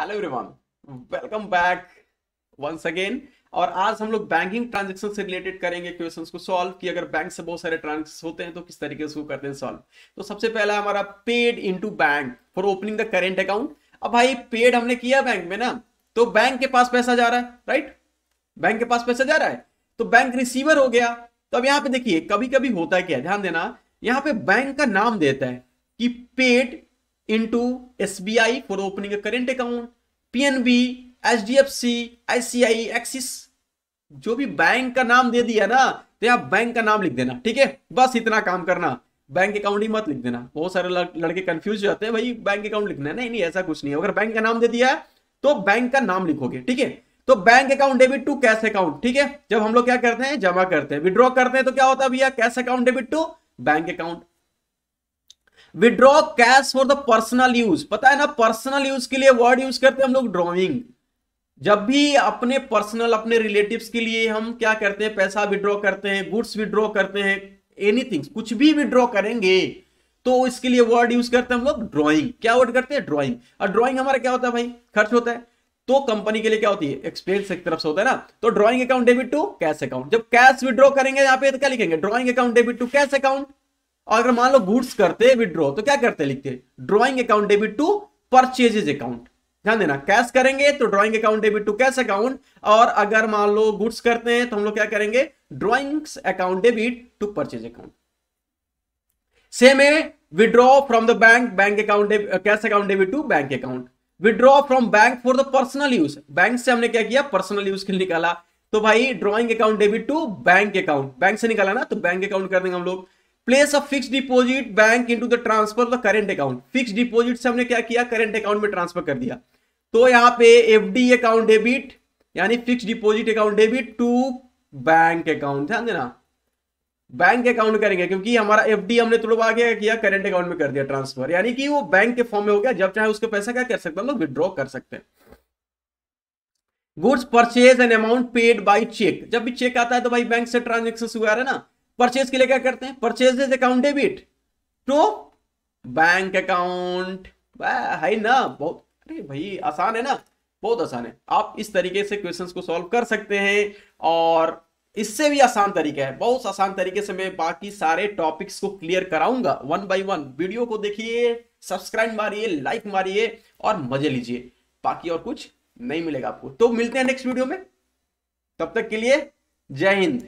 hello everyone welcome back once again और आज हम लोग बैंकिंग ट्रांजेक्शन से रिलेटेड करेंगे क्वेश्चंस को सॉल्व कि अगर बैंक से बहुत सारे ट्रांजेक्शन होते हैं तो किस तरीके से वो करते हैं सॉल्व तो सबसे पहला हमारा paid into bank for opening the current account अब भाई पेड हमने किया बैंक में ना तो बैंक के पास पैसा जा रहा है राइट बैंक के पास पैसा जा रहा है तो बैंक रिसीवर हो गया तो अब यहाँ पे देखिए कभी कभी होता है क्या ध्यान देना यहाँ पे बैंक का नाम देता है कि paid into SBI for opening a current account, PNB, HDFC, ICI, जो भी बैंक का नाम दे दिया ना तो आप बैंक का नाम लिख देना ठीक है बस इतना काम करना बैंक अकाउंट ही मत लिख देना बहुत सारे लड़के कंफ्यूज हो जाते हैं भाई बैंक अकाउंट लिखना है नहीं नहीं ऐसा कुछ नहीं है अगर बैंक का नाम दे दिया है तो बैंक का नाम लिखोगे ठीक है तो bank account debit to cash account ठीक है जब हम लोग क्या करते हैं जमा करते हैं विड्रॉ करते हैं तो क्या होता है भैया cash account debit to bank account withdraw cash for the personal use पता है ना पर्सनल यूज के लिए वर्ड यूज करते हैं हम लोग ड्रॉइंग जब भी अपने पर्सनल अपने रिलेटिव के लिए हम क्या करते हैं पैसा विड्रॉ करते हैं गुड्स विड्रॉ करते हैं एनीथिंग कुछ भी विड्रॉ करेंगे तो इसके लिए वर्ड यूज करते हैं हम लोग ड्रॉइंग क्या वर्ड करते हैं ड्रॉइंग और ड्रॉइंग हमारा क्या होता है भाई खर्च होता है तो कंपनी के लिए क्या होती है एक्सपेंस एक तरफ से होता है ना तो drawing account debit to cash account जब कैश विड्रॉ करेंगे यहाँ पे तो क्या लिखेंगे drawing account debit to cash account तो तो और अगर मान लो गुड्स करते विड्रॉ तो क्या करते लिखते drawing account debit to purchases account ध्यान देना कैश करेंगे तो drawing account debit to cash account और अगर मान लो गुड्स करते हैं तो हम लोग क्या करेंगे drawings account debit to purchase account same है withdraw from the bank bank account cash account debit to bank account withdraw from bank for the personal use bank से हमने क्या किया पर्सनल यूज के लिए निकाला तो भाई drawing account debit to bank account bank से निकाला ना तो बैंक अकाउंट कर देंगे हम लोग place a fixed deposit bank to the transfer the current account fixed deposit से हमने क्या किया करेंट अकाउंट में ट्रांसफर कर दिया तो यहाँ पे एफडी अकाउंट डेबिट यानी fixed deposit account debit to bank account ध्यान देना बैंक अकाउंट करेंगे क्योंकि हमारा एफडी हमने थोड़ा आगे किया करेंट अकाउंट में कर दिया ट्रांसफर यानी कि वो बैंक के फॉर्म में हो गया जब चाहे उसके पैसा क्या कर सकते हैं लोग विद्रॉ कर सकते हैं goods purchase an amount paid by cheque जब भी चेक आता है तो भाई बैंक से ट्रांजेक्शन हुआ है ना परचेज के लिए क्या करते हैं purchase account debit to bank account है ना बहुत अरे भाई आसान है ना बहुत आसान है आप इस तरीके से क्वेश्चंस को सॉल्व कर सकते हैं और इससे भी आसान तरीका है बहुत आसान तरीके से मैं बाकी सारे टॉपिक्स को क्लियर कराऊंगा वन बाय वन वीडियो को देखिए सब्सक्राइब मारिए लाइक मारिए और मजे लीजिए बाकी और कुछ नहीं मिलेगा आपको तो मिलते हैं नेक्स्ट वीडियो में तब तक के लिए जय हिंद